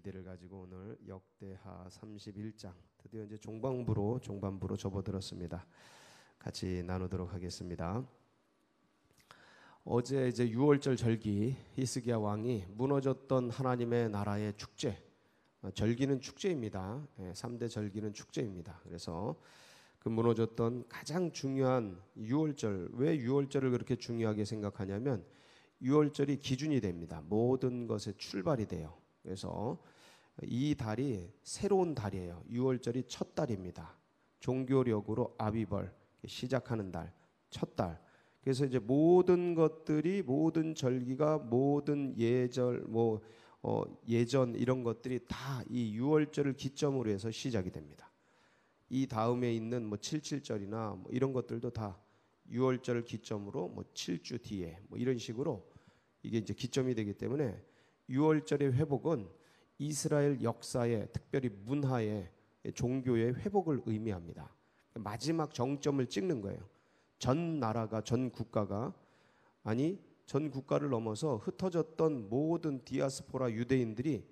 기대를 가지고 오늘 역대하 31장 드디어 이제 종방부로 종반부로 접어들었습니다. 같이 나누도록 하겠습니다. 어제 이제 6월절 절기 히스기야 왕이 무너졌던 하나님의 나라의 축제 어, 절기는 축제입니다. 3대 예, 절기는 축제입니다. 그래서 그 무너졌던 가장 중요한 유월절왜유월절을 그렇게 중요하게 생각하냐면 유월절이 기준이 됩니다. 모든 것의 출발이 돼요. 그래서 이 달이 새로운 달이에요. 6월절이 첫 달입니다. 종교력으로 아비벌 시작하는 달, 첫 달. 그래서 이제 모든 것들이 모든 절기가 모든 예절 뭐 어, 예전 이런 것들이 다이 6월절을 기점으로 해서 시작이 됩니다. 이 다음에 있는 뭐 77절이나 뭐 이런 것들도 다 6월절을 기점으로 뭐 7주 뒤에 뭐 이런 식으로 이게 이제 기점이 되기 때문에 6월절의 회복은 이스라엘 역사에 특별히 문화에 종교의 회복을 의미합니다. 마지막 정점을 찍는 거예요. 전 나라가 전 국가가 아니 전 국가를 넘어서 흩어졌던 모든 디아스포라 유대인들이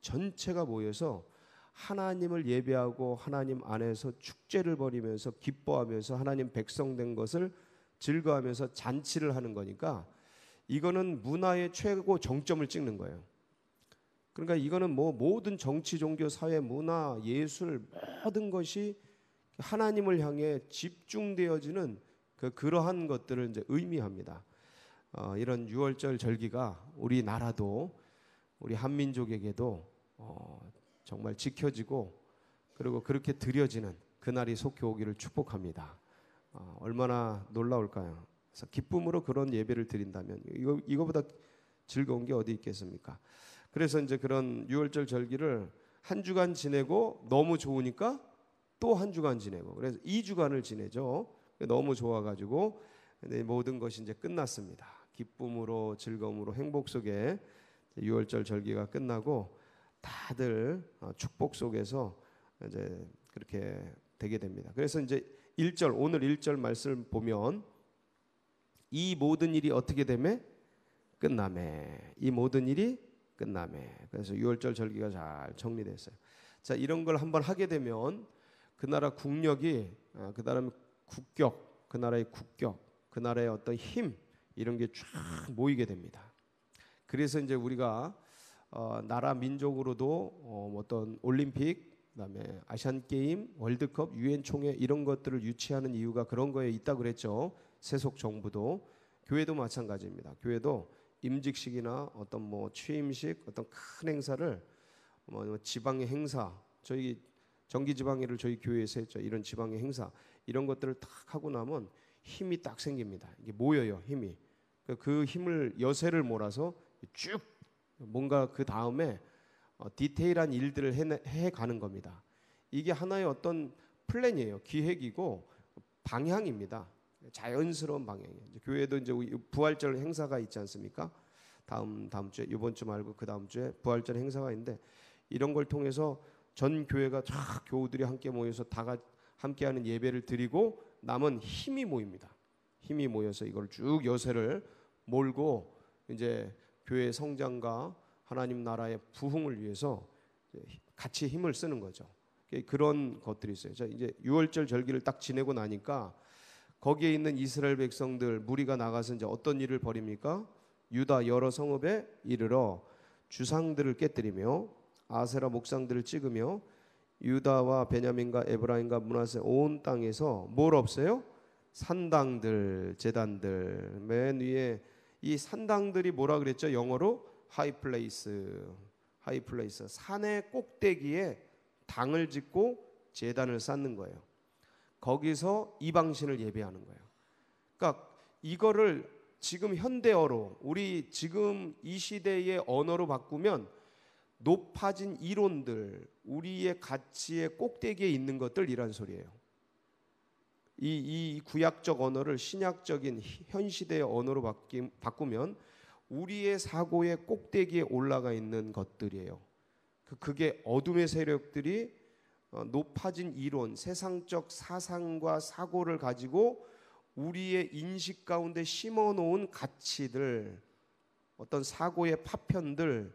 전체가 모여서 하나님을 예배하고 하나님 안에서 축제를 벌이면서 기뻐하면서 하나님 백성된 것을 즐거워하면서 잔치를 하는 거니까 이거는 문화의 최고 정점을 찍는 거예요. 그러니까 이거는 뭐 모든 정치, 종교, 사회, 문화, 예술 모든 것이 하나님을 향해 집중되어지는 그 그러한 것들을 이제 의미합니다. 어, 이런 유월절 절기가 우리나라도 우리 한민족에게도 어, 정말 지켜지고 그리고 그렇게 드려지는 그날이 속히 오기를 축복합니다. 어, 얼마나 놀라울까요? 그래서 기쁨으로 그런 예배를 드린다면 이거 이거보다 즐거운 게 어디 있겠습니까? 그래서 이제 그런 유월절 절기를 한 주간 지내고 너무 좋으니까 또 한 주간 지내고 그래서 2주간을 지내죠. 너무 좋아 가지고 네, 모든 것이 이제 끝났습니다. 기쁨으로 즐거움으로 행복 속에 유월절 절기가 끝나고 다들 어, 축복 속에서 이제 그렇게 되게 됩니다. 그래서 이제 1절 오늘 1절 말씀 보면 이 모든 일이 어떻게 되매 끝남에 이 모든 일이 끝남에 그래서 유월절 절기가 잘 정리됐어요. 자 이런 걸 한번 하게 되면 그 나라 국력이 어, 그 나라 국격 그 나라의 국격 그 나라의 어떤 힘 이런 게 쫙 모이게 됩니다. 그래서 이제 우리가 어, 나라 민족으로도 어, 뭐 어떤 올림픽 그다음에 아시안 게임, 월드컵, 유엔 총회 이런 것들을 유치하는 이유가 그런 거에 있다 그랬죠. 세속 정부도 교회도 마찬가지입니다. 교회도 임직식이나 어떤 뭐 취임식 어떤 큰 행사를 뭐 지방의 행사 저희 정기 지방회를 저희 교회에서 했죠. 이런 지방의 행사 이런 것들을 탁 하고 나면 힘이 딱 생깁니다. 이게 모여요 힘이. 그러니까 그 힘을 여세를 몰아서 쭉 뭔가 그 다음에 어, 디테일한 일들을 해내, 해 가는 겁니다. 이게 하나의 어떤 플랜이에요. 기획이고 방향입니다. 자연스러운 방향이에요. 이제 교회도 이제 부활절 행사가 있지 않습니까? 다음 다음 주에 이번 주 말고 그 다음 주에 부활절 행사가 있는데 이런 걸 통해서 전 교회가 쫙 교우들이 함께 모여서 다 함께하는 예배를 드리고 남은 힘이 모입니다. 힘이 모여서 이걸 쭉 여세를 몰고 이제 교회 성장과 하나님 나라의 부흥을 위해서 같이 힘을 쓰는 거죠. 그런 것들이 있어요. 이제 6월절 절기를 딱 지내고 나니까 거기에 있는 이스라엘 백성들 무리가 나가서 이제 어떤 일을 벌입니까? 유다 여러 성읍에 이르러 주상들을 깨뜨리며 아세라 목상들을 찍으며 유다와 베냐민과 에브라임과 문하세 온 땅에서 뭘 없애요? 산당들, 제단들. 맨 위에 이 산당들이 뭐라 그랬죠? 영어로 하이 플레이스. 하이 플레이스. 산의 꼭대기에 당을 짓고 제단을 쌓는 거예요. 거기서 이방신을 예배하는 거예요. 그러니까 이거를 지금 현대어로 우리 지금 이 시대의 언어로 바꾸면 높아진 이론들, 우리의 가치의 꼭대기에 있는 것들이란 소리예요. 이, 이 구약적 언어를 신약적인 현 시대의 언어로 바뀌, 바꾸면 우리의 사고의 꼭대기에 올라가 있는 것들이에요. 그, 그게 어둠의 세력들이 어, 높아진 이론, 세상적 사상과 사고를 가지고 우리의 인식 가운데 심어놓은 가치들, 어떤 사고의 파편들,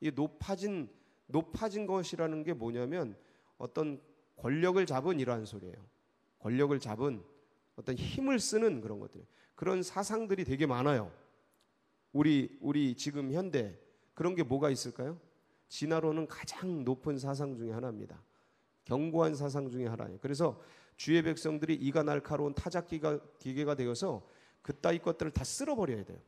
이 높아진 높아진 것이라는 게 뭐냐면 어떤 권력을 잡은 이러한 소리예요. 권력을 잡은 어떤 힘을 쓰는 그런 것들. 그런 사상들이 되게 많아요. 우리 우리 지금 현대 그런 게 뭐가 있을까요? 진화론은 가장 높은 사상 중의 하나입니다. 견고한 사상 중의 하나예요. 그래서 주의 백성들이 이가 날카로운 타작 기계가 되어서 그따위 것들을 다 쓸어버려야 돼요.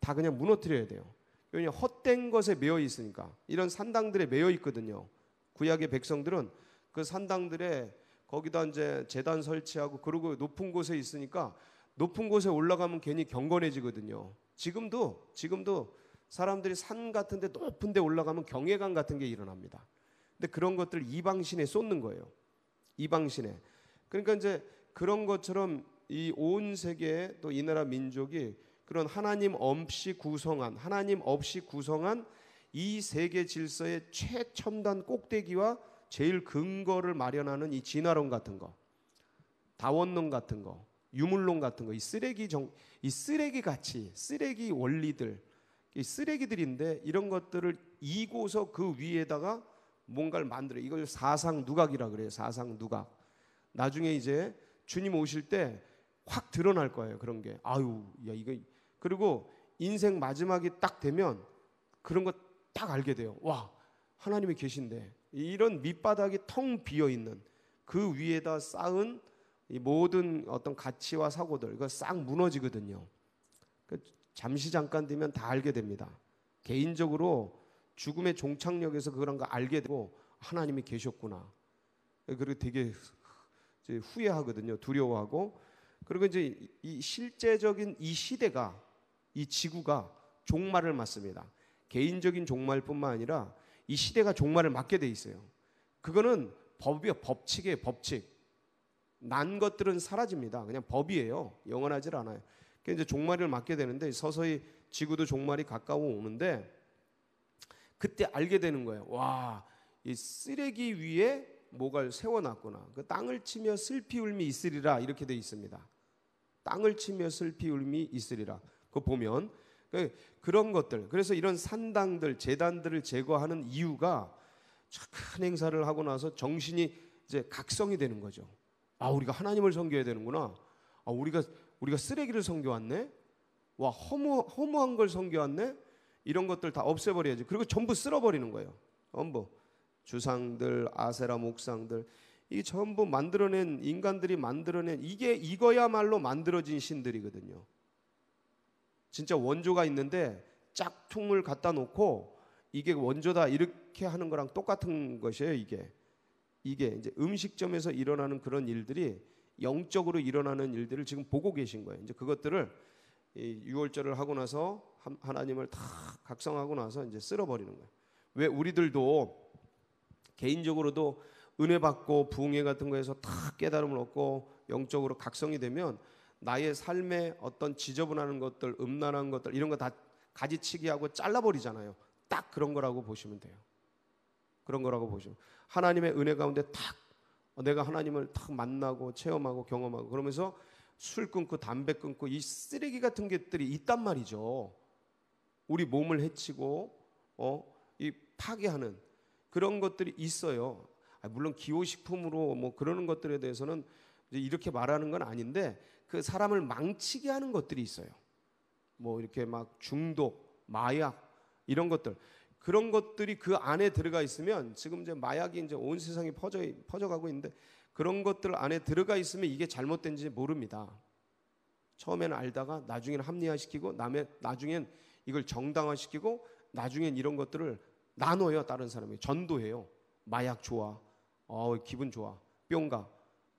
다 그냥 무너뜨려야 돼요. 왜냐 헛된 것에 매여 있으니까 이런 산당들에 매여 있거든요. 구약의 백성들은 그 산당들에 거기다 이제 재단 설치하고 그러고 높은 곳에 있으니까 높은 곳에 올라가면 괜히 경건해지거든요. 지금도 지금도 사람들이 산 같은데 높은데 올라가면 경외감 같은 게 일어납니다. 근데 그런 것들을 이방신에 쏟는 거예요. 이방신에. 그러니까 이제 그런 것처럼 이 온세계또이 나라 민족이 그런 하나님 없이 구성한 하나님 없이 구성한 이 세계 질서의 최첨단 꼭대기와 제일 근거를 마련하는 이 진화론 같은 거, 다원론 같은 거, 유물론 같은 거, 이 쓰레기 정, 이 쓰레기 가치, 쓰레기 원리들, 이 쓰레기들인데 이런 것들을 이고서 그 위에다가 뭔가를 만들어. 이걸 사상 누각이라 그래요. 사상 누각. 나중에 이제 주님 오실 때 확 드러날 거예요. 그런 게. 아유, 야 이거 그리고 인생 마지막이 딱 되면 그런 거 딱 알게 돼요. 와, 하나님이 계신데. 이런 밑바닥이 텅 비어 있는 그 위에다 쌓은 이 모든 어떤 가치와 사고들 이거 싹 무너지거든요. 그 잠시 잠깐 되면 다 알게 됩니다. 개인적으로 죽음의 종착역에서 그런 거 알게 되고 하나님이 계셨구나. 그리고 되게 후회하거든요. 두려워하고 그리고 이제 이 실제적인 이 시대가 이 지구가 종말을 맞습니다. 개인적인 종말뿐만 아니라 이 시대가 종말을 맞게 돼 있어요. 그거는 법이요, 법칙이 법칙. 난 것들은 사라집니다. 그냥 법이에요. 영원하지 않아요. 그러니 이제 종말을 맞게 되는데 서서히 지구도 종말이 가까워 오는데 그때 알게 되는 거예요. 와, 이 쓰레기 위에 뭐가 세워놨구나. 그 땅을 치며 슬피 울미 있으리라 이렇게 돼 있습니다. 땅을 치며 슬피 울미 있으리라. 그 보면 그, 그런 것들. 그래서 이런 산당들, 재단들을 제거하는 이유가 큰 행사를 하고 나서 정신이 이제 각성이 되는 거죠. 아, 우리가 하나님을 섬겨야 되는구나. 아, 우리가 우리가 쓰레기를 섬겨왔네. 와, 허무 허무한 걸 섬겨왔네. 이런 것들 다 없애버려야지. 그리고 전부 쓸어버리는 거예요. 전부 주상들, 아세라 목상들 이 전부 만들어낸 인간들이 만들어낸 이게 이거야말로 만들어진 신들이거든요. 진짜 원조가 있는데 짝퉁을 갖다 놓고 이게 원조다 이렇게 하는 거랑 똑같은 것이에요. 이게 이게 이제 음식점에서 일어나는 그런 일들이 영적으로 일어나는 일들을 지금 보고 계신 거예요. 이제 그것들을 이 유월절을 하고 나서 하나님을 다 각성하고 나서 이제 쓸어버리는 거예요. 왜 우리들도 개인적으로도 은혜 받고 부흥회 같은 거에서 다 깨달음을 얻고 영적으로 각성이 되면 나의 삶의 어떤 지저분한 것들, 음란한 것들 이런 거 다 가지치기하고 잘라버리잖아요. 딱 그런 거라고 보시면 돼요. 그런 거라고 보시면 하나님의 은혜 가운데 탁 내가 하나님을 탁 만나고 체험하고 경험하고 그러면서 술 끊고 담배 끊고 이 쓰레기 같은 것들이 있단 말이죠. 우리 몸을 해치고 어, 이 파괴하는 그런 것들이 있어요. 아, 물론 기호식품으로 뭐 그러는 것들에 대해서는 이렇게 말하는 건 아닌데 그 사람을 망치게 하는 것들이 있어요. 뭐 이렇게 막 중독, 마약 이런 것들 그런 것들이 그 안에 들어가 있으면 지금 이제 마약이 이제 온 세상에 퍼져 퍼져가고 있는데 그런 것들 안에 들어가 있으면 이게 잘못된지 모릅니다. 처음에는 알다가 나중에는 합리화시키고 남의 나중엔 이걸 정당화시키고 나중엔 이런 것들을 나눠요 다른 사람이 전도해요 마약 좋아 어 기분 좋아 뿅가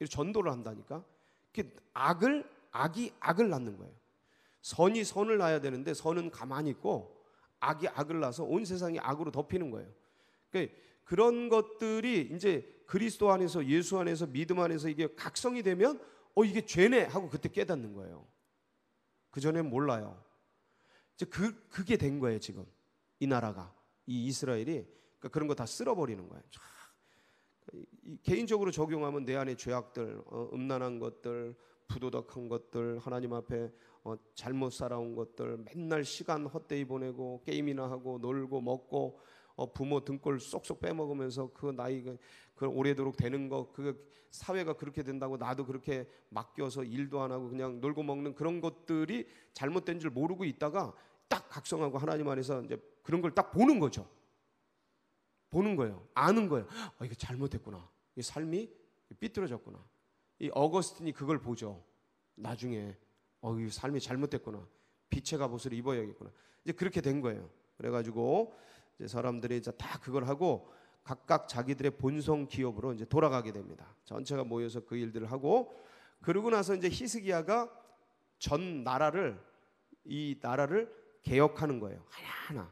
이 전도를 한다니까 그 악을 악이 악을 낳는 거예요 선이 선을 낳아야 되는데 선은 가만히 있고 악이 악을 낳아서 온 세상이 악으로 덮이는 거예요 그러니까 그런 것들이 이제 그리스도 안에서 예수 안에서 믿음 안에서 이게 각성이 되면 어 이게 죄네 하고 그때 깨닫는 거예요. 그 전에 몰라요. 이제 그 그게 된 거예요 지금 이 나라가 이 이스라엘이 그러니까 그런 거 다 쓸어버리는 거예요. 개인적으로 적용하면 내 안의 죄악들, 어, 음란한 것들, 부도덕한 것들, 하나님 앞에 어, 잘못 살아온 것들, 맨날 시간 헛되이 보내고 게임이나 하고 놀고 먹고 어, 부모 등골 쏙쏙 빼먹으면서 그 나이가 그 오래도록 되는 거 그 사회가 그렇게 된다고 나도 그렇게 맡겨서 일도 안 하고 그냥 놀고 먹는 그런 것들이 잘못된 줄 모르고 있다가 딱 각성하고 하나님 안에서 이제 그런 걸 딱 보는 거죠. 보는 거예요. 아는 거예요. 아, 이거 잘못했구나. 이 삶이 삐뚤어졌구나. 이 어거스틴이 그걸 보죠. 나중에 어, 이 삶이 잘못됐구나. 빛의 갑옷을 입어야겠구나. 이제 그렇게 된 거예요. 그래가지고 이제 사람들이 이제 다 그걸 하고 각각 자기들의 본성 기업으로 이제 돌아가게 됩니다. 전체가 모여서 그 일들을 하고 그러고 나서 이제 히스기야가 전 나라를 이 나라를 개혁하는 거예요. 하나하나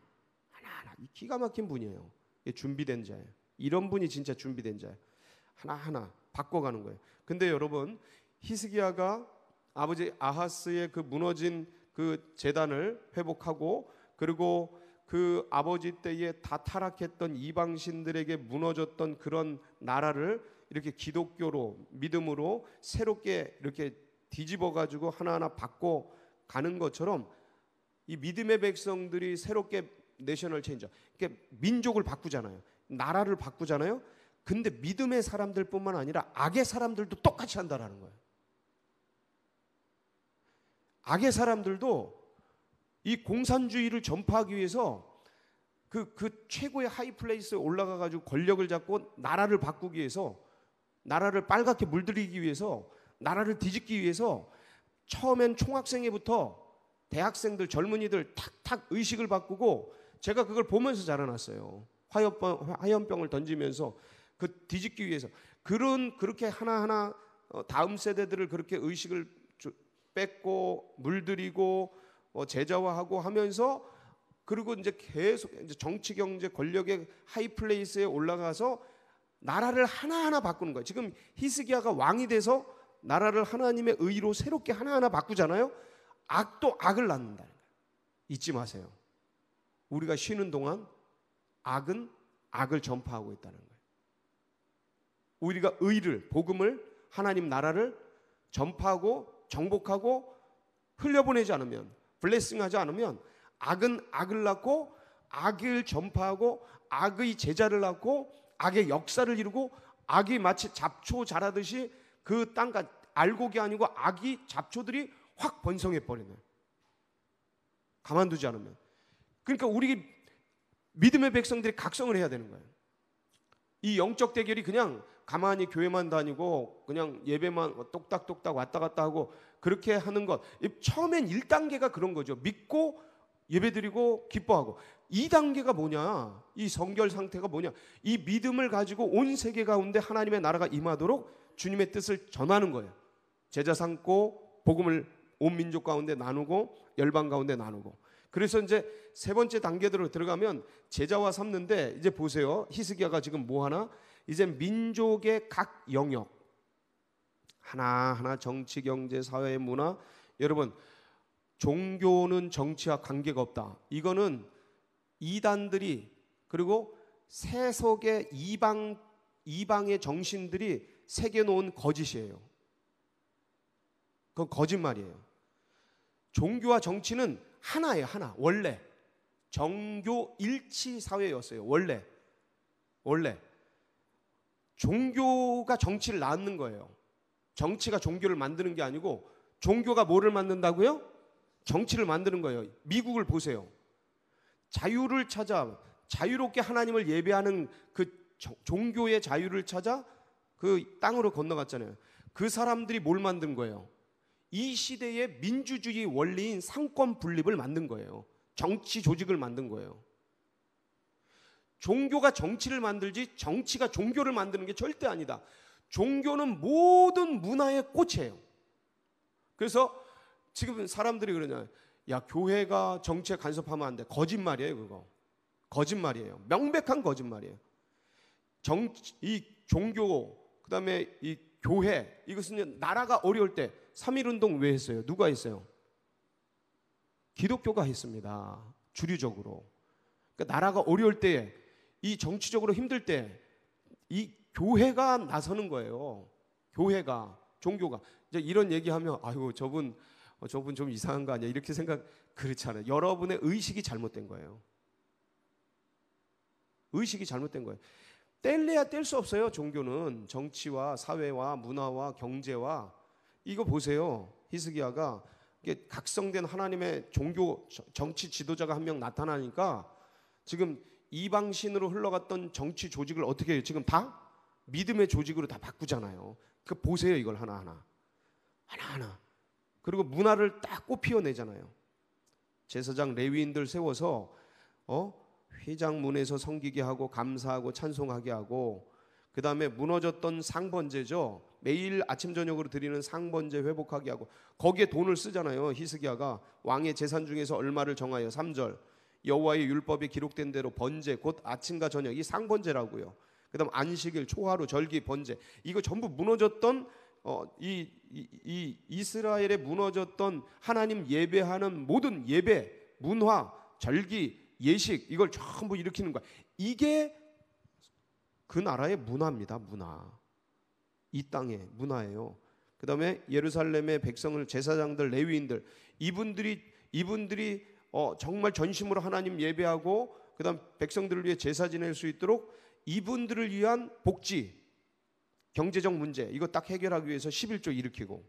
하나하나 기가 막힌 분이에요. 준비된 자예요. 이런 분이 진짜 준비된 자예요. 하나하나 바꿔가는 거예요. 근데 여러분 히스기야가 아버지 아하스의 그 무너진 그 재단을 회복하고 그리고 그 아버지 때에 다 타락했던 이방신들에게 무너졌던 그런 나라를 이렇게 기독교로 믿음으로 새롭게 이렇게 뒤집어 가지고 하나하나 바꿔 가는 것처럼 이 믿음의 백성들이 새롭게 내셔널 체인저, 그러니까 민족을 바꾸잖아요. 나라를 바꾸잖아요. 근데 믿음의 사람들뿐만 아니라 악의 사람들도 똑같이 한다라는 거예요. 악의 사람들도 이 공산주의를 전파하기 위해서 그, 그 최고의 하이플레이스에 올라가가지고 권력을 잡고 나라를 바꾸기 위해서 나라를 빨갛게 물들이기 위해서 나라를 뒤집기 위해서 처음엔 총학생회부터 대학생들 젊은이들 탁탁 의식을 바꾸고 제가 그걸 보면서 자라났어요. 화염병, 화염병을 던지면서 그 뒤집기 위해서 그런 그렇게 하나하나 어, 다음 세대들을 그렇게 의식을 뺏고 물들이고 뭐 제자화하고 하면서 그리고 이제 계속 이제 정치 경제 권력의 하이플레이스에 올라가서 나라를 하나하나 바꾸는 거예요. 지금 히스기야가 왕이 돼서 나라를 하나님의 의로 새롭게 하나하나 바꾸잖아요. 악도 악을 낳는다는 거예요. 잊지 마세요. 우리가 쉬는 동안 악은 악을 전파하고 있다는 거예요. 우리가 의를 복음을 하나님 나라를 전파하고 정복하고 흘려보내지 않으면 블레싱하지 않으면 악은 악을 낳고 악을 전파하고 악의 제자를 낳고 악의 역사를 이루고 악이 마치 잡초 자라듯이 그 땅과 알곡이 아니고 악이 잡초들이 확 번성해 버리네. 가만두지 않으면. 그러니까 우리 믿음의 백성들이 각성을 해야 되는 거예요. 이 영적 대결이 그냥 가만히 교회만 다니고 그냥 예배만 똑딱똑딱 왔다 갔다 하고 그렇게 하는 것. 처음엔 1단계가 그런 거죠. 믿고 예배드리고 기뻐하고 2단계가 뭐냐? 이 성결 상태가 뭐냐? 이 믿음을 가지고 온 세계 가운데 하나님의 나라가 임하도록 주님의 뜻을 전하는 거예요. 제자 삼고 복음을 온 민족 가운데 나누고 열방 가운데 나누고 그래서 이제 세 번째 단계로 들어가면 제자와 삼는데 이제 보세요. 히스기야가 지금 뭐 하나? 이제 민족의 각 영역 하나하나 정치, 경제, 사회, 문화 여러분 종교는 정치와 관계가 없다. 이거는 이단들이 그리고 세속의 이방 이방의 정신들이 새겨 놓은 거짓이에요. 그건 거짓말이에요. 종교와 정치는 하나예요, 하나. 원래 정교 일치 사회였어요. 원래 원래 종교가 정치를 낳는 거예요. 정치가 종교를 만드는 게 아니고 종교가 뭐를 만든다고요? 정치를 만드는 거예요. 미국을 보세요. 자유를 찾아 자유롭게 하나님을 예배하는 그 종교의 자유를 찾아 그 땅으로 건너갔잖아요. 그 사람들이 뭘 만든 거예요? 이 시대의 민주주의 원리인 상권 분립을 만든 거예요. 정치 조직을 만든 거예요. 종교가 정치를 만들지 정치가 종교를 만드는 게 절대 아니다. 종교는 모든 문화의 꽃이에요. 그래서 지금 사람들이 그러냐. 야, 교회가 정치에 간섭하면 안 돼. 거짓말이에요, 그거. 거짓말이에요. 명백한 거짓말이에요. 정, 이 종교, 그 다음에 이 교회, 이것은 나라가 어려울 때 3.1운동 왜 했어요? 누가 했어요? 기독교가 했습니다. 주류적으로. 그러니까 나라가 어려울 때, 이 정치적으로 힘들 때, 이 교회가 나서는 거예요. 교회가, 종교가. 이제 이런 얘기하면, 아유, 저분, 어, 저분 좀 이상한 거 아니야? 이렇게 생각, 그렇지 않아요. 여러분의 의식이 잘못된 거예요. 의식이 잘못된 거예요. 뗄래야 뗄 수 없어요, 종교는. 정치와 사회와 문화와 경제와 이거 보세요. 히스기야가 이게 각성된 하나님의 종교 정치 지도자가 한 명 나타나니까 지금 이방신으로 흘러갔던 정치 조직을 어떻게 해요? 지금 다 믿음의 조직으로 다 바꾸잖아요. 그 보세요 이걸 하나 하나 하나 하나 그리고 문화를 딱 꽃피워내잖아요. 제사장 레위인들 세워서 어 회장 문에서 섬기게 하고 감사하고 찬송하게 하고 그 다음에 무너졌던 상번제죠. 매일 아침 저녁으로 드리는 상번제 회복하게 하고 거기에 돈을 쓰잖아요. 히스기야가 왕의 재산 중에서 얼마를 정하여 3절 여호와의 율법에 기록된 대로 번제 곧 아침과 저녁 이 상번제라고요. 그다음 안식일 초하루 절기 번제 이거 전부 무너졌던 어, 이, 이, 이 이스라엘에 무너졌던 하나님 예배하는 모든 예배 문화 절기 예식 이걸 전부 일으키는 거야. 이게 그 나라의 문화입니다. 문화. 이 땅의 문화예요. 그 다음에 예루살렘의 백성을 제사장들 레위인들 이분들이 이분들이 어, 정말 전심으로 하나님 예배하고 그다음 백성들을 위해 제사 지낼 수 있도록 이분들을 위한 복지 경제적 문제 이거 딱 해결하기 위해서 11조 일으키고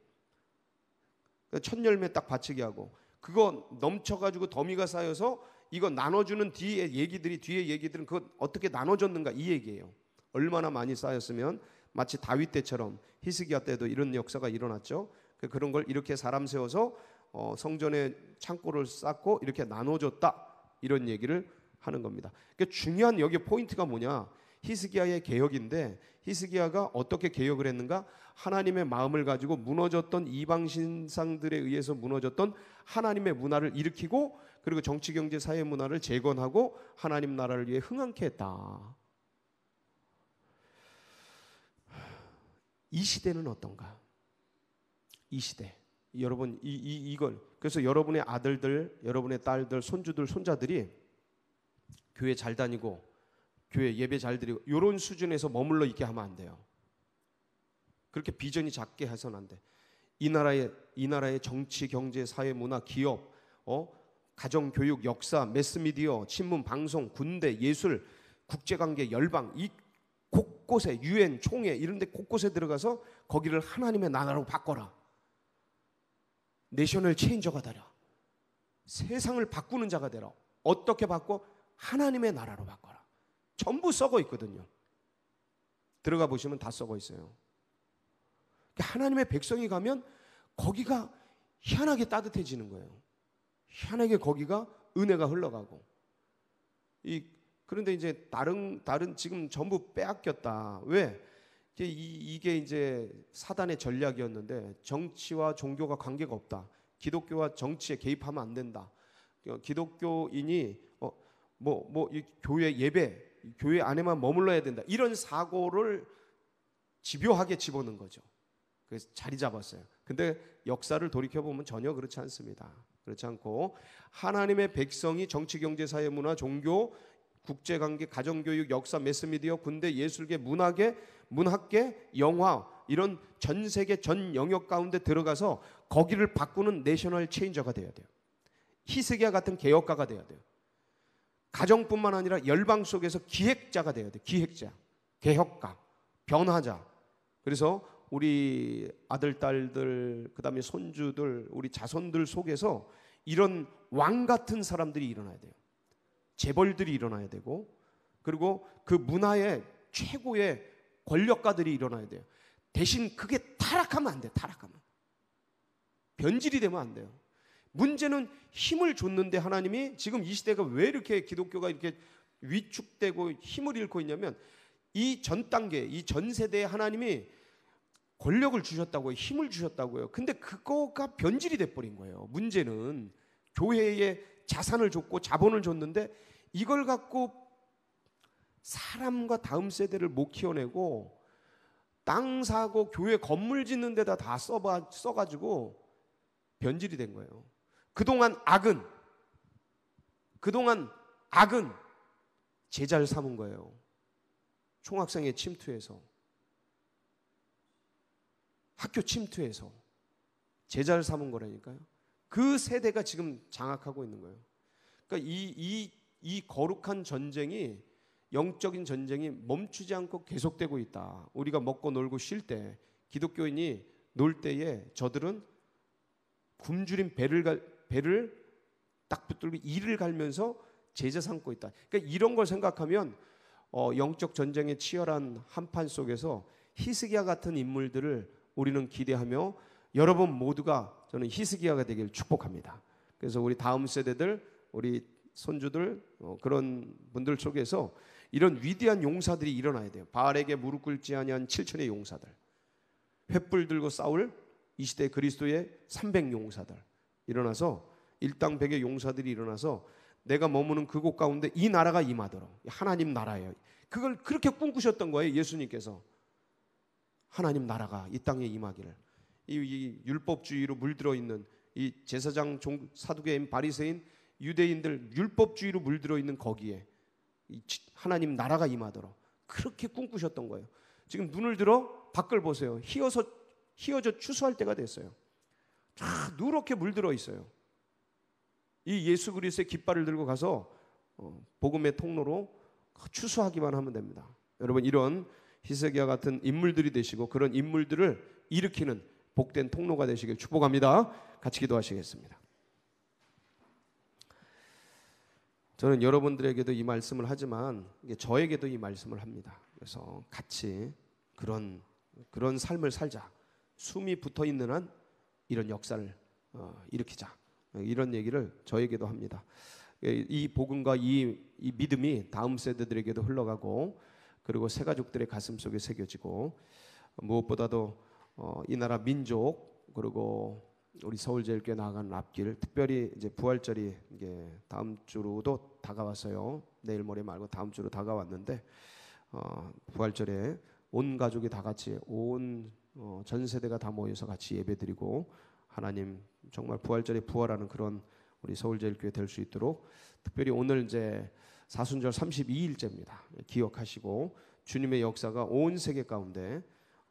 천 열매 딱 바치게 하고 그거 넘쳐가지고 더미가 쌓여서 이거 나눠주는 뒤에 얘기들이 뒤에 얘기들은 그거 어떻게 나눠줬는가 이 얘기예요. 얼마나 많이 쌓였으면 마치 다윗 때처럼 히스기야 때도 이런 역사가 일어났죠. 그 그런 걸 이렇게 사람 세워서 어, 성전에 창고를 쌓고 이렇게 나눠줬다 이런 얘기를 하는 겁니다. 그러니까 중요한 여기 포인트가 뭐냐? 히스기야의 개혁인데 히스기야가 어떻게 개혁을 했는가? 하나님의 마음을 가지고 무너졌던 이방 신상들에 의해서 무너졌던 하나님의 문화를 일으키고 그리고 정치 경제 사회 문화를 재건하고 하나님 나라를 위해 흥한케 했다. 이 시대는 어떤가? 이 시대. 여러분 이, 이 이걸 그래서 여러분의 아들들, 여러분의 딸들, 손주들, 손자들이 교회 잘 다니고 교회 예배 잘 드리고 이런 수준에서 머물러 있게 하면 안 돼요. 그렇게 비전이 작게 해서는 안 돼. 이 나라의 이 나라의 정치, 경제, 사회, 문화, 기업, 어 가정, 교육, 역사, 매스미디어, 신문, 방송, 군대, 예술, 국제관계, 열방 이 곳곳에 유엔 총회 이런 데 곳곳에 들어가서 거기를 하나님의 나라로 바꿔라. 내셔널 체인저가 되라. 세상을 바꾸는 자가 되라. 어떻게 바꿔? 하나님의 나라로 바꿔라. 전부 썩어 있거든요. 들어가 보시면 다 썩어 있어요. 그러니까 하나님의 백성이 가면 거기가 희한하게 따뜻해지는 거예요. 희한하게 거기가 은혜가 흘러가고 이 그런데 이제 다른 다른 지금 전부 빼앗겼다. 왜? 이게, 이, 게 이제 사단의 전략이었는데 정치와 종교가 관계가 없다. 기독교와 정치에 개입하면 안 된다. 어, 기독교인이 뭐뭐 어, 뭐, 뭐, 교회 예배 교회 안에만 머물러야 된다. 이런 사고를 집요하게 집어넣은 거죠. 그래서 자리 잡았어요. 근데 역사를 돌이켜 보면 전혀 그렇지 않습니다. 그렇지 않고 하나님의 백성이 정치 경제 사회 문화 종교 국제관계, 가정교육, 역사, 매스미디어, 군대, 예술계, 문학계, 문학계, 영화 이런 전 세계 전 영역 가운데 들어가서 거기를 바꾸는 내셔널 체인저가 돼야 돼요. 희스기야 같은 개혁가가 돼야 돼요. 가정뿐만 아니라 열방 속에서 기획자가 돼야 돼요. 기획자, 개혁가, 변화자. 그래서 우리 아들, 딸들, 그다음에 손주들, 우리 자손들 속에서 이런 왕 같은 사람들이 일어나야 돼요. 재벌들이 일어나야 되고 그리고 그 문화의 최고의 권력가들이 일어나야 돼요. 대신 그게 타락하면 안 돼요. 타락하면. 변질이 되면 안 돼요. 문제는 힘을 줬는데 하나님이 지금 이 시대가 왜 이렇게 기독교가 이렇게 위축되고 힘을 잃고 있냐면 이 전 단계, 이 전 세대에 하나님이 권력을 주셨다고요. 힘을 주셨다고요. 근데 그거가 변질이 돼 버린 거예요. 문제는 교회의 자산을 줬고 자본을 줬는데 이걸 갖고 사람과 다음 세대를 못 키워내고 땅 사고 교회 건물 짓는 데다 다 써봐, 써가지고 변질이 된 거예요. 그동안 악은 그동안 악은 제자를 삼은 거예요. 총학생회 침투에서 학교 침투에서 제자를 삼은 거라니까요. 그 세대가 지금 장악하고 있는 거예요. 그러니까 이, 이, 이 거룩한 전쟁이 영적인 전쟁이 멈추지 않고 계속되고 있다. 우리가 먹고 놀고 쉴 때, 기독교인이 놀 때에 저들은 굶주린 배를, 갈, 배를 딱 붙들고 이를 갈면서 제자 삼고 있다. 그러니까 이런 걸 생각하면 어, 영적 전쟁의 치열한 한판 속에서 히스기야 같은 인물들을 우리는 기대하며 여러분 모두가 저는 히스기야가 되길 축복합니다. 그래서 우리 다음 세대들, 우리 손주들 어, 그런 분들 속에서 이런 위대한 용사들이 일어나야 돼요. 바알에게 무릎 꿇지 아니한 7천의 용사들. 횃불 들고 싸울 이 시대 그리스도의 300 용사들 일어나서 일당 1의 용사들이 일어나서 내가 머무는 그곳 가운데 이 나라가 임하도록 하나님 나라예요. 그걸 그렇게 꿈꾸셨던 거예요, 예수님께서. 하나님 나라가 이 땅에 임하기를. 이, 이 율법주의로 물들어 있는 이 제사장 종, 사두개인 바리새인 유대인들 율법주의로 물들어 있는 거기에 하나님 나라가 임하도록 그렇게 꿈꾸셨던 거예요. 지금 눈을 들어 밖을 보세요. 희어서 희어져 추수할 때가 됐어요. 다 누렇게 물들어 있어요. 이 예수 그리스도의 깃발을 들고 가서 어, 복음의 통로로 추수하기만 하면 됩니다. 여러분 이런 히스기야 같은 인물들이 되시고 그런 인물들을 일으키는 복된 통로가 되시길 축복합니다. 같이 기도하시겠습니다. 저는 여러분들에게도 이 말씀을 하지만 저에게도 이 말씀을 합니다. 그래서 같이 그런 그런 삶을 살자. 숨이 붙어 있는 한 이런 역사를 어, 일으키자. 이런 얘기를 저에게도 합니다. 예, 이 복음과 이, 이 믿음이 다음 세대들에게도 흘러가고 그리고 새 가족들의 가슴 속에 새겨지고 무엇보다도 어, 이 나라 민족 그리고 우리 서울제일교회 나아가는 앞길 특별히 이제 부활절이 이게 다음 주로도 다가왔어요. 내일 모레 말고 다음 주로 다가왔는데 어, 부활절에 온 가족이 다 같이 온전 어, 세대가 다 모여서 같이 예배드리고 하나님 정말 부활절에 부활하는 그런 우리 서울제일교회 될 수 있도록 특별히 오늘 이제 사순절 32일째입니다. 기억하시고 주님의 역사가 온 세계 가운데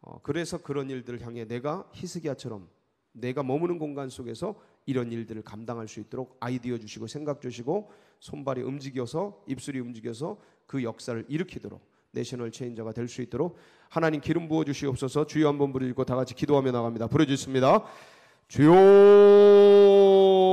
어, 그래서 그런 일들을 향해 내가 히스기야처럼 내가 머무는 공간 속에서 이런 일들을 감당할 수 있도록 아이디어 주시고 생각 주시고 손발이 움직여서 입술이 움직여서 그 역사를 일으키도록 내셔널 체인저가 될 수 있도록 하나님 기름 부어 주시옵소서 주여 한번 부르짖고 다 같이 기도하며 나갑니다. 부르짖습니다. 주여